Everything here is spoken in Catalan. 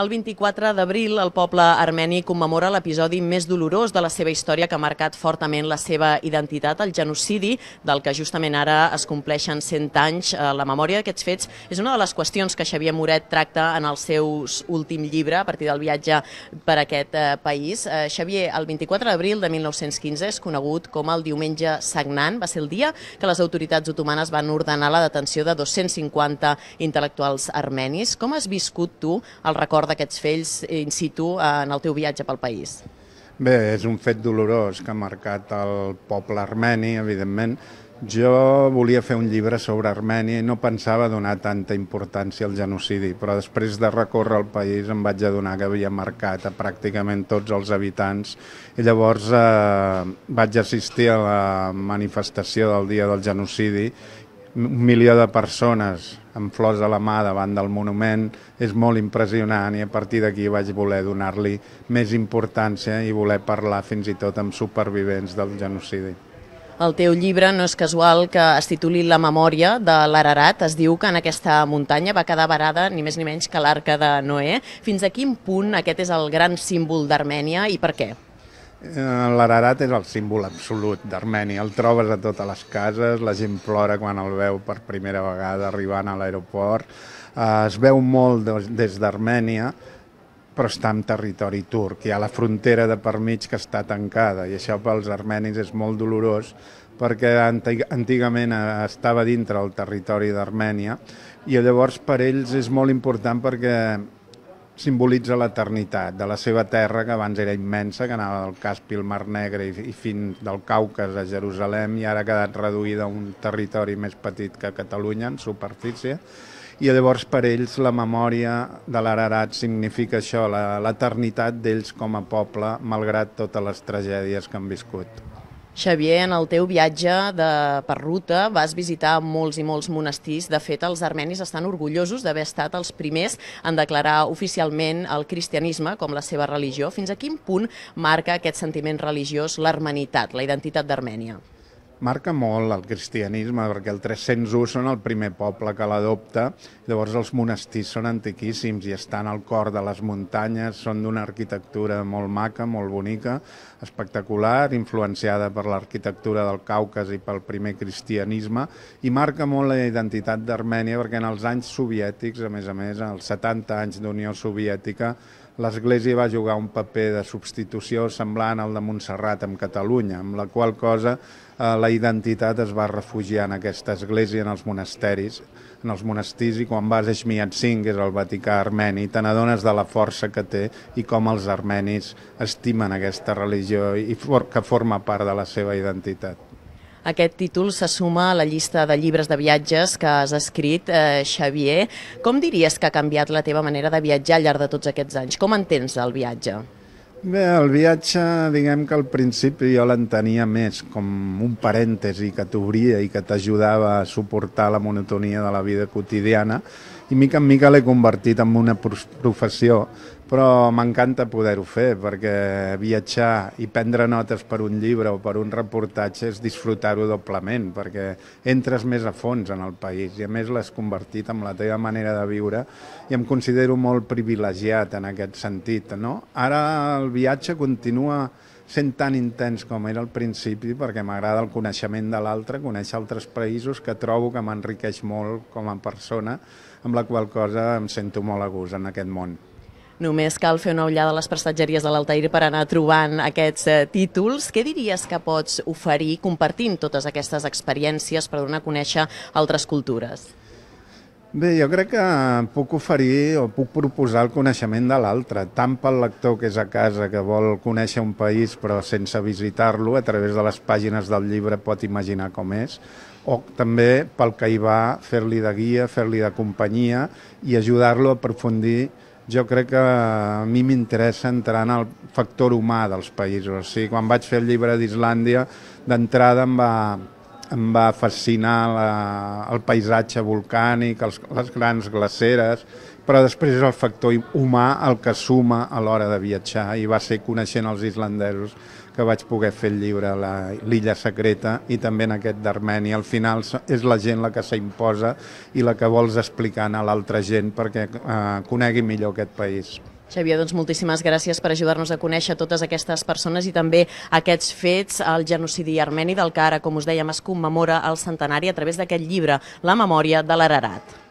El 24 d'abril, el poble armeni commemora l'episodi més dolorós de la seva història que ha marcat fortament la seva identitat, el genocidi, del que justament ara es compleixen 100 anys. Eh, la memòria d'aquests fets és una de les qüestions que Xavier Moret tracta en el seu últim llibre, a partir del viatge per aquest eh, país. Eh, Xavier, el 24 d'abril de 1915 és conegut com el diumenge sagnant. Va ser el dia que les autoritats otomanes van ordenar la detenció de 250 intel·lectuals armenis. Com has viscut tu el record record d'aquests fells in situ eh, en el teu viatge pel país? Bé, és un fet dolorós que ha marcat el poble armeni, evidentment. Jo volia fer un llibre sobre Armènia i no pensava donar tanta importància al genocidi, però després de recórrer el país em vaig adonar que havia marcat a pràcticament tots els habitants i llavors eh, vaig assistir a la manifestació del dia del genocidi un milió de persones amb flors a la mà davant del monument, és molt impressionant i a partir d'aquí vaig voler donar-li més importància i voler parlar fins i tot amb supervivents del genocidi. El teu llibre no és casual que es tituli La memòria de l'Ararat. Es diu que en aquesta muntanya va quedar varada ni més ni menys que l'arca de Noé. Fins a quin punt aquest és el gran símbol d'Armènia i per què? Eh, L'Ararat és el símbol absolut d'Armènia. El trobes a totes les cases, la gent plora quan el veu per primera vegada arribant a l'aeroport. Eh, es veu molt des d'Armènia, però està en territori turc. Hi ha la frontera de per mig que està tancada i això pels armenis és molt dolorós perquè antigament eh, estava dintre el territori d'Armènia i llavors per ells és molt important perquè simbolitza l'eternitat de la seva terra, que abans era immensa, que anava del Caspi al Mar Negre i, i fins del Caucas a Jerusalem i ara ha quedat reduïda a un territori més petit que Catalunya en superfície. I llavors per ells la memòria de l'Ararat significa això, l'eternitat d'ells com a poble, malgrat totes les tragèdies que han viscut. Xavier, en el teu viatge de, per ruta vas visitar molts i molts monestirs. De fet, els armenis estan orgullosos d'haver estat els primers en declarar oficialment el cristianisme com la seva religió. Fins a quin punt marca aquest sentiment religiós l'armenitat, la identitat d'Armènia? marca molt el cristianisme, perquè el 301 són el primer poble que l'adopta, llavors els monestirs són antiquíssims i estan al cor de les muntanyes, són d'una arquitectura molt maca, molt bonica, espectacular, influenciada per l'arquitectura del Caucas i pel primer cristianisme, i marca molt la identitat d'Armènia, perquè en els anys soviètics, a més a més, en els 70 anys d'Unió Soviètica, l'Església va jugar un paper de substitució semblant al de Montserrat amb Catalunya, amb la qual cosa eh, la identitat es va refugiar en aquesta església, en els monasteris, en els monestirs, i quan vas a Shmiatsing, que és el Vaticà armeni, te n'adones de la força que té i com els armenis estimen aquesta religió i for que forma part de la seva identitat. Aquest títol se suma a la llista de llibres de viatges que has escrit, eh, Xavier. Com diries que ha canviat la teva manera de viatjar al llarg de tots aquests anys? Com entens el viatge? Bé, el viatge, diguem que al principi jo l'entenia més com un parèntesi que t'obria i que t'ajudava a suportar la monotonia de la vida quotidiana i mica en mica l'he convertit en una professió, però m'encanta poder-ho fer perquè viatjar i prendre notes per un llibre o per un reportatge és disfrutar-ho doblement perquè entres més a fons en el país i a més l'has convertit en la teva manera de viure i em considero molt privilegiat en aquest sentit. No? Ara el viatge continua sent tan intens com era al principi perquè m'agrada el coneixement de l'altre, conèixer altres països que trobo que m'enriqueix molt com a persona, amb la qual cosa em sento molt a gust en aquest món. Només cal fer una ullada a les prestatgeries de l'Altair per anar trobant aquests eh, títols. Què diries que pots oferir compartint totes aquestes experiències per donar a conèixer altres cultures? Bé, jo crec que puc oferir o puc proposar el coneixement de l'altre, tant pel lector que és a casa, que vol conèixer un país però sense visitar-lo, a través de les pàgines del llibre pot imaginar com és, o també pel que hi va fer-li de guia, fer-li de companyia i ajudar-lo a aprofundir jo crec que a mi m'interessa entrar en el factor humà dels països. O sigui, quan vaig fer el llibre d'Islàndia, d'entrada em va, em va fascinar la, el paisatge volcànic, els, les grans glaceres, però després és el factor humà el que suma a l'hora de viatjar i va ser coneixent els islandesos que vaig poder fer el llibre L'illa secreta i també en aquest d'Armènia. Al final és la gent la que s'imposa i la que vols explicar a l'altra gent perquè eh, conegui millor aquest país. Xavier, doncs moltíssimes gràcies per ajudar-nos a conèixer totes aquestes persones i també aquests fets, el genocidi armeni del que ara, com us dèiem, es commemora el centenari a través d'aquest llibre, La memòria de l'Ararat.